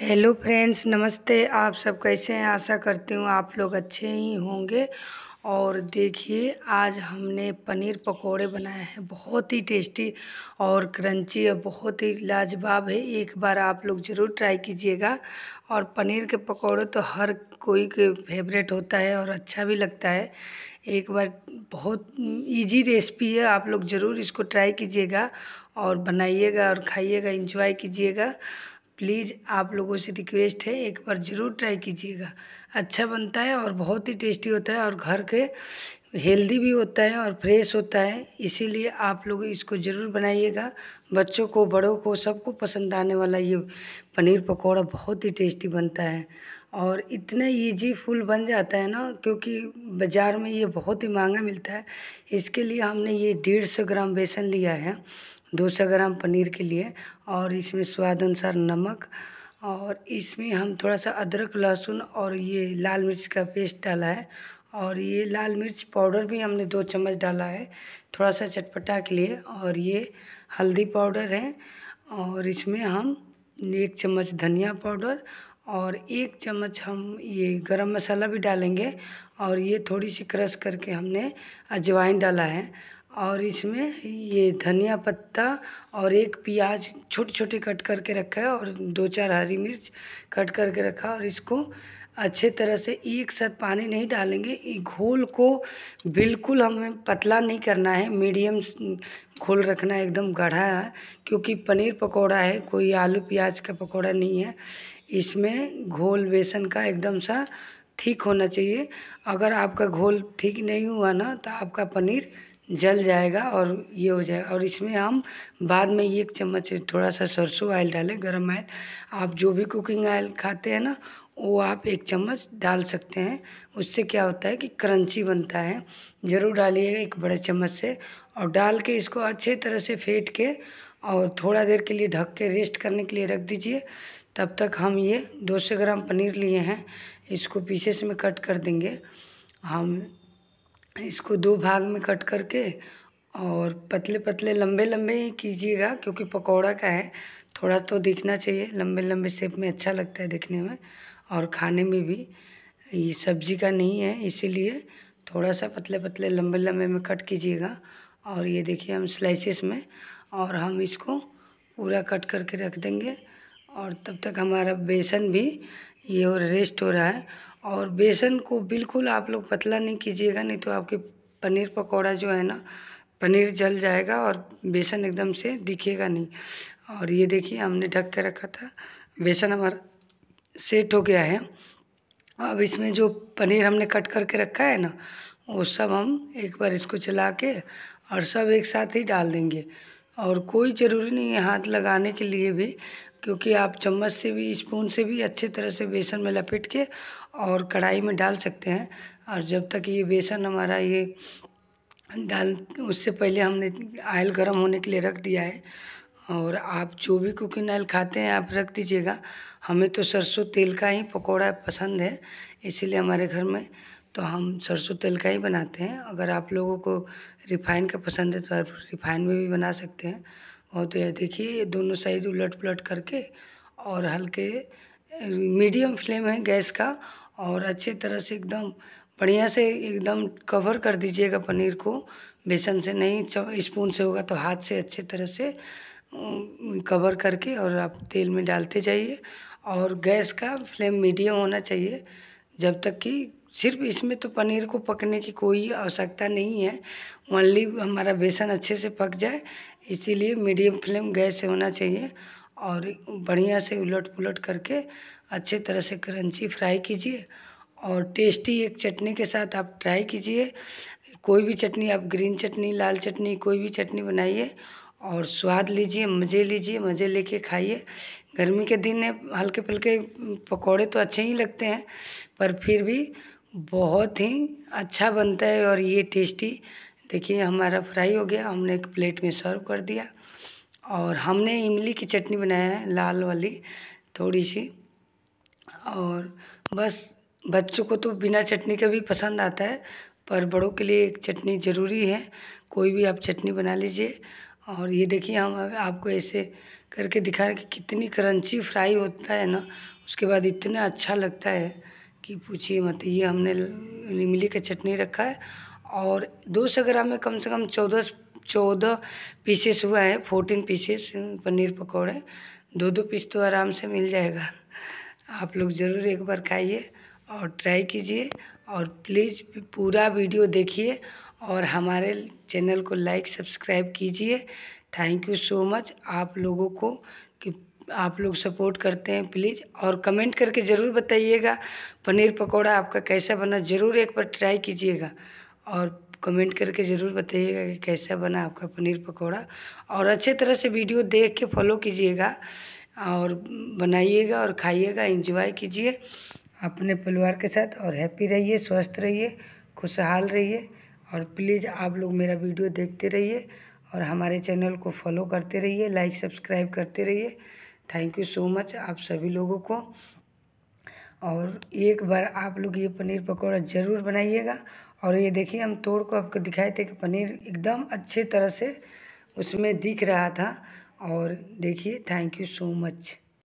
hello friends नमस्ते आप सब कैसे हैं आशा करती हूँ आप लोग अच्छे ही होंगे और देखिए आज हमने पनीर पकोड़े बनाए हैं बहुत ही टेस्टी और क्रंची और बहुत ही लाजवाब है एक बार आप लोग ज़रूर ट्राई कीजिएगा और पनीर के पकोड़े तो हर कोई के फेवरेट होता है और अच्छा भी लगता है एक बार बहुत इजी रेसिपी है आप लोग ज़रूर इसको ट्राई कीजिएगा और बनाइएगा और खाइएगा इंजॉय कीजिएगा प्लीज़ आप लोगों से रिक्वेस्ट है एक बार ज़रूर ट्राई कीजिएगा अच्छा बनता है और बहुत ही टेस्टी होता है और घर के हेल्दी भी होता है और फ्रेश होता है इसीलिए आप लोग इसको ज़रूर बनाइएगा बच्चों को बड़ों को सबको पसंद आने वाला ये पनीर पकौड़ा बहुत ही टेस्टी बनता है और इतना ईजी फुल बन जाता है ना क्योंकि बाज़ार में ये बहुत ही महंगा मिलता है इसके लिए हमने ये डेढ़ सौ ग्राम बेसन लिया है दो सौ ग्राम पनीर के लिए और इसमें स्वाद अनुसार नमक और इसमें हम थोड़ा सा अदरक लहसुन और ये लाल मिर्च का पेस्ट डाला है और ये लाल मिर्च पाउडर भी हमने दो चम्मच डाला है थोड़ा सा चटपटा के लिए और ये हल्दी पाउडर है और इसमें हम एक चम्मच धनिया पाउडर और एक चम्मच हम ये गरम मसाला भी डालेंगे और ये थोड़ी सी क्रश करके हमने अजवाइन डाला है और इसमें ये धनिया पत्ता और एक प्याज छोटे छोटे कट करके रखा है और दो चार हरी मिर्च कट करके रखा और इसको अच्छे तरह से एक साथ पानी नहीं डालेंगे घोल को बिल्कुल हमें पतला नहीं करना है मीडियम घोल रखना है एकदम है क्योंकि पनीर पकौड़ा है कोई आलू प्याज का पकौड़ा नहीं है इसमें घोल बेसन का एकदम सा ठीक होना चाहिए अगर आपका घोल ठीक नहीं हुआ ना तो आपका पनीर जल जाएगा और ये हो जाएगा और इसमें हम बाद में एक चम्मच थोड़ा सा सरसों ऑयल डालें गर्म ऑयल आप जो भी कुकिंग ऑयल खाते हैं ना वो आप एक चम्मच डाल सकते हैं उससे क्या होता है कि क्रंची बनता है ज़रूर डालिएगा एक बड़े चम्मच से और डाल के इसको अच्छे तरह से फेंट के और थोड़ा देर के लिए ढक के रेस्ट करने के लिए रख दीजिए तब तक हम ये 200 ग्राम पनीर लिए हैं इसको पीसेस में कट कर देंगे हम इसको दो भाग में कट करके और पतले पतले लंबे लंबे ही कीजिएगा क्योंकि पकौड़ा का है थोड़ा तो दिखना चाहिए लंबे लंबे शेप में अच्छा लगता है देखने में और खाने में भी ये सब्जी का नहीं है इसीलिए थोड़ा सा पतले पतले लंबे लंबे में कट कीजिएगा और ये देखिए हम स्लाइसिस में और हम इसको पूरा कट करके रख देंगे और तब तक हमारा बेसन भी ये और रेस्ट हो रहा है और बेसन को बिल्कुल आप लोग पतला नहीं कीजिएगा नहीं तो आपके पनीर पकौड़ा जो है ना पनीर जल जाएगा और बेसन एकदम से दिखेगा नहीं और ये देखिए हमने ढक के रखा था बेसन हमारा सेट हो गया है अब इसमें जो पनीर हमने कट करके रखा है ना वो सब हम एक बार इसको चला के और सब एक साथ ही डाल देंगे और कोई ज़रूरी नहीं है हाथ लगाने के लिए भी क्योंकि आप चम्मच से भी स्पून से भी अच्छे तरह से बेसन में लपेट के और कढ़ाई में डाल सकते हैं और जब तक ये बेसन हमारा ये डाल उससे पहले हमने आयल गर्म होने के लिए रख दिया है और आप जो भी कुकिंग ऑयल खाते हैं आप रख दीजिएगा हमें तो सरसों तेल का ही पकौड़ा पसंद है इसीलिए हमारे घर में तो हम सरसों तेल का ही बनाते हैं अगर आप लोगों को रिफाइन का पसंद है तो आप रिफाइन में भी बना सकते हैं और तो यह देखिए दोनों साइड उलट पुलट करके और हल्के मीडियम फ्लेम है गैस का और अच्छे तरह से एकदम बढ़िया से एकदम कवर कर दीजिएगा पनीर को बेसन से नहीं स्पून से होगा तो हाथ से अच्छे तरह से कवर करके और आप तेल में डालते जाइए और गैस का फ्लेम मीडियम होना चाहिए जब तक कि सिर्फ इसमें तो पनीर को पकने की कोई आवश्यकता नहीं है ओनली हमारा बेसन अच्छे से पक जाए इसीलिए मीडियम फ्लेम गैस से होना चाहिए और बढ़िया से उलट पुलट करके अच्छे तरह से क्रंची फ्राई कीजिए और टेस्टी एक चटनी के साथ आप ट्राई कीजिए कोई भी चटनी आप ग्रीन चटनी लाल चटनी कोई भी चटनी बनाइए और स्वाद लीजिए मज़े लीजिए मज़े लेके खाइए गर्मी के दिन में हल्के फुल्के पकौड़े तो अच्छे ही लगते हैं पर फिर भी बहुत ही अच्छा बनता है और ये टेस्टी देखिए हमारा फ्राई हो गया हमने एक प्लेट में सर्व कर दिया और हमने इमली की चटनी बनाया है लाल वाली थोड़ी सी और बस बच्चों को तो बिना चटनी का भी पसंद आता है पर बड़ों के लिए एक चटनी ज़रूरी है कोई भी आप चटनी बना लीजिए और ये देखिए हम आपको ऐसे करके दिखा रहे कि कितनी क्रंची फ्राई होता है ना उसके बाद इतना अच्छा लगता है कि पूछिए मत ये हमने इमली का चटनी रखा है और दो सौ ग्राम में कम से कम चौदह चौदह पीसेस हुआ है फोर्टीन पीसेस पनीर पकौड़े दो दो पीस तो आराम से मिल जाएगा आप लोग ज़रूर एक बार खाइए और ट्राई कीजिए और प्लीज़ पूरा वीडियो देखिए और हमारे चैनल को लाइक सब्सक्राइब कीजिए थैंक यू सो मच आप लोगों को कि आप लोग सपोर्ट करते हैं प्लीज़ और कमेंट करके ज़रूर बताइएगा पनीर पकौड़ा आपका कैसा बना ज़रूर एक बार ट्राई कीजिएगा और कमेंट करके ज़रूर बताइएगा कि कैसा बना आपका पनीर पकौड़ा और अच्छे तरह से वीडियो देख के फॉलो कीजिएगा और बनाइएगा और खाइएगा इंजॉय कीजिए अपने परिवार के साथ और हैप्पी रहिए स्वस्थ रहिए खुशहाल रहिए और प्लीज़ आप लोग मेरा वीडियो देखते रहिए और हमारे चैनल को फॉलो करते रहिए लाइक सब्सक्राइब करते रहिए थैंक यू सो मच आप सभी लोगों को और एक बार आप लोग ये पनीर पकौड़ा ज़रूर बनाइएगा और ये देखिए हम तोड़ को आपको दिखाए थे कि पनीर एकदम अच्छे तरह से उसमें दिख रहा था और देखिए थैंक यू सो मच